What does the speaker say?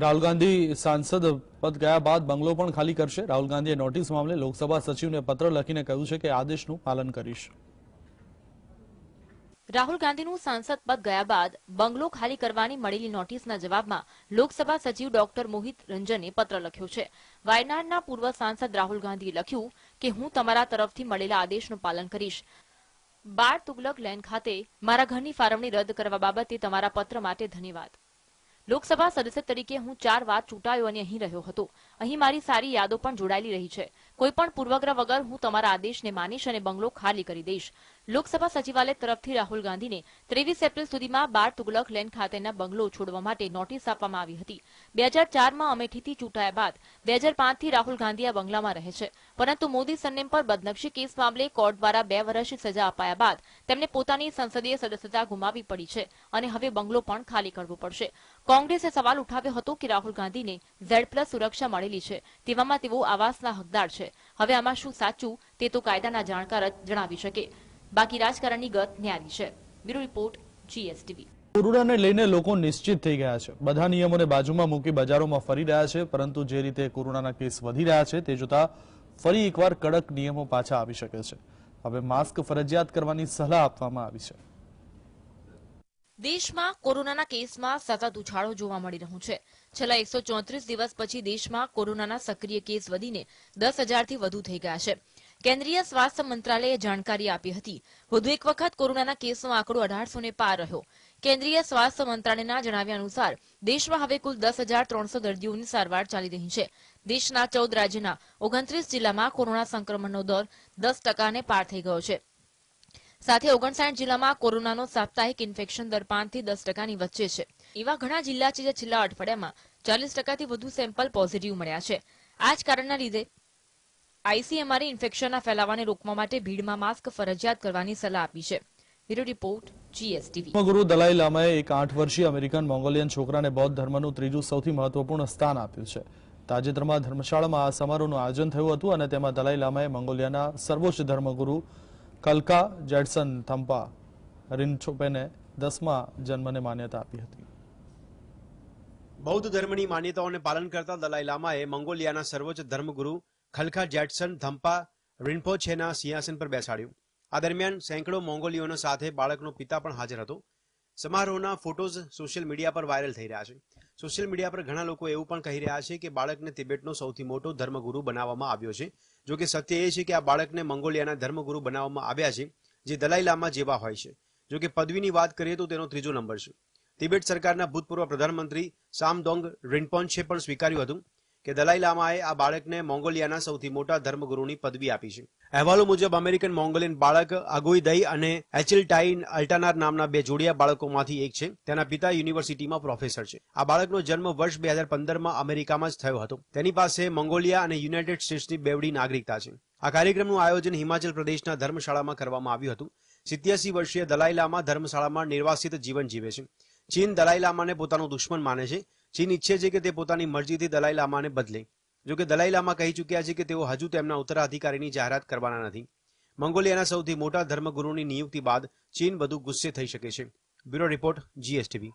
રાહુલ ગાંધી સાંસદ પદ ગયા બાદ બંગલો પણ ખાલી કરશે રાહુલ ગાંધીએ નોટિસ મામલે લોકસભા સચિવને પત્ર લખીને કહ્યું છે કે આદેશનું પાલન કરીશ રાહુલ ગાંધીનું સાંસદ પદ ગયા બાદ બંગલો ખાલી કરવાની મળેલી નોટિસના જવાબમાં લોકસભા સચિવ ડોક્ટર મોહિત રંજને પત્ર લખ્યો છે વાયનાડના પૂર્વ સાંસદ રાહુલ ગાંધીએ લખ્યું કે હું તમારા તરફથી મળેલા આદેશનું પાલન કરીશ બાર તુગલક લેન ખાતે મારા ઘરની ફાળવણી રદ કરવા બાબતે તમારા પત્ર માટે ધન્યવાદ લોકસભા સદસ્ય તરીકે હું ચાર વાર ચૂંટાયો અને અહીં રહ્યો હતો અહીં મારી સારી યાદો પણ જોડાયેલી રહી છે કોઈપણ પૂર્વગ્રહ વગર હું તમારા આદેશને માનીશ અને બંગલો ખાલી કરી દઈશ લોકસભા સચિવાલય તરફથી રાહુલ ગાંધીને ત્રેવીસ એપ્રિલ સુધીમાં બાર તુગલક લેન ખાતેના બંગલો છોડવા માટે નોટિસ આપવામાં આવી હતી બે હજાર ચારમાં અમેઠીથી ચૂંટાયા બાદ બે હજાર પાંચથી રાહુલ ગાંધી આ બંગલામાં રહે છે પરંતુ મોદી સન્નેમ પર બદનક્ષી કેસ મામલે કોર્ટ દ્વારા બે વર્ષની સજા અપાયા બાદ તેમને પોતાની સંસદીય સદસ્યતા ગુમાવી પડી છે અને હવે બંગલો પણ ખાલી કરવો પડશે કોંગ્રેસે સવાલ ઉઠાવ્યો હતો કે રાહુલ ગાંધીને ઝેડ પ્લસ સુરક્ષા મળેલી છે તેવામાં તેઓ આવાસના હકદાર છે હવે આમાં શું સાચું તે તો કાયદાના જાણકાર જ જણાવી શકે બાકી રાજકારણની ગત ન્યારી છે બ્યુરો રિપોર્ટ જીએસટીવી કોરોનાને લઈને લોકો નિશ્ચિત થઈ ગયા છે બધા નિયમોને બાજુમાં મૂકી બજારોમાં ફરી રહ્યા છે પરંતુ જે રીતે કોરોનાના કેસ વધી રહ્યા છે તે જોતા ફરી એકવાર કડક નિયમો પાછા આવી શકે છે હવે માસ્ક ફરજિયાત કરવાની સલાહ આપવામાં આવી છે દેશમાં કોરોનાના કેસમાં સતત ઉછાળો જોવા મળી રહ્યો છે છેલ્લા એકસો દિવસ પછી દેશમાં કોરોનાના સક્રિય કેસ વધીને દસ હજારથી વધુ થઈ ગયા છે કેન્દ્રીય સ્વાસ્થ્ય મંત્રાલયે જાણકારી આપી હતી વધુ એક વખત કોરોનાના કેસનો આંકડો અઢારસો પાર રહ્યો કેન્દ્રીય સ્વાસ્થ્ય મંત્રાલયના જણાવ્યા અનુસાર દેશમાં હવે કુલ દસ હજાર ત્રણસો દર્દીઓની સારવાર ચાલી રહી છે દેશના ચૌદ રાજ્યના ઓગણત્રીસ જિલ્લામાં કોરોના સંક્રમણનો દર દસ ટકાને પાર થઈ ગયો છે સાથે ઓગણસાઠ જિલ્લામાં કોરોનાનો સાપ્તાહિક ઇન્ફેક્શન દર પાંચથી દસ ટકાની વચ્ચે છે એવા ઘણા જિલ્લા છે જે છેલ્લા અઠવાડિયામાં ચાલીસ ટકાથી વધુ સેમ્પલ પોઝિટિવ મળ્યા છે આ જ કારણના લીધે આઈસીએમઆરે ઇન્ફેક્શનના ફેલાવાને રોકવા માટે ભીડમાં માસ્ક ફરજિયાત કરવાની સલાહ આપી છે બ્યુરો રિપોર્ટ જીએસટીવી ગુરુ દલાઈ લામાએ એક આઠ વર્ષીય અમેરિકન મોંગોલિયન છોકરાને બૌદ્ધ ધર્મનું ત્રીજું સૌથી મહત્વપૂર્ણ સ્થાન આપ્યું છે તાજેતરમાં ધર્મશાળામાં આ સમારોહનું આયોજન થયું હતું અને તેમાં દલાઈ લામાએ મંગોલિયાના સર્વોચ્ચ ધર્મગુરુ કલ્કા જેડસન થંપા રિન્છોપેને દસમા જન્મને માન્યતા આપી હતી બૌદ્ધ ધર્મની માન્યતાઓને પાલન કરતા દલાઈ લામાએ મંગોલિયાના સર્વોચ્ચ ધર્મગુરુ ખલખા જેટસન ધમ્પા રિન્પોછેના સિંહાસન પર બેસાડ્યું આ દરમિયાન સેંકડો મોંગોલીઓનો સાથે બાળકનો પિતા પણ હાજર હતો સમારોહના ફોટોઝ સોશિયલ મીડિયા પર વાયરલ થઈ રહ્યા છે સોશિયલ મીડિયા પર ઘણા લોકો એવું પણ કહી રહ્યા છે કે બાળકને તિબેટનો સૌથી મોટો ધર્મગુરુ બનાવવામાં આવ્યો છે જો કે સત્ય એ છે કે આ બાળકને મંગોલિયાના ધર્મગુરુ બનાવવામાં આવ્યા છે જે દલાઈ લામા જેવા હોય છે જો કે પદવીની વાત કરીએ તો તેનો ત્રીજો નંબર છે તિબેટ સરકારના ભૂતપૂર્વ પ્રધાનમંત્રી સામદોંગ રિન્પોન્ચે પણ સ્વીકાર્યું હતું કે દલાઈ લામાએ આ બાળકને મોંગોલિયાના સૌથી મોટા ધર્મગુરુની પદવી આપી છે અહેવાલો મુજબ અમેરિકન મોંગોલિયન બાળક દઈ અને એચિલટાઈન અલ્ટાનાર નામના બે જોડિયા બાળકોમાંથી એક છે તેના પિતા યુનિવર્સિટીમાં પ્રોફેસર છે આ બાળકનો જન્મ વર્ષ બે હજાર પંદરમાં અમેરિકામાં જ થયો હતો તેની પાસે મોંગોલિયા અને યુનાઇટેડ સ્ટેટ્સની બેવડી નાગરિકતા છે આ કાર્યક્રમનું આયોજન હિમાચલ પ્રદેશના ધર્મશાળામાં કરવામાં આવ્યું હતું સિત્યાસી વર્ષીય દલાઈ ધર્મશાળામાં નિર્વાસિત જીવન જીવે છે ચીન દલાઈ લામાને પોતાનો દુશ્મન માને છે ચીન ઈચ્છે છે કે તે પોતાની મરજીથી દલાઈ લામાને બદલે જો કે દલાઈ લામા કહી ચૂક્યા છે કે તેઓ હજુ તેમના ઉત્તરાધિકારીની જાહેરાત કરવાના નથી મંગોલિયાના સૌથી મોટા ધર્મગુરુની નિયુક્તિ બાદ ચીન વધુ ગુસ્સે થઈ શકે છે બ્યુરો રિપોર્ટ જીએસટીવી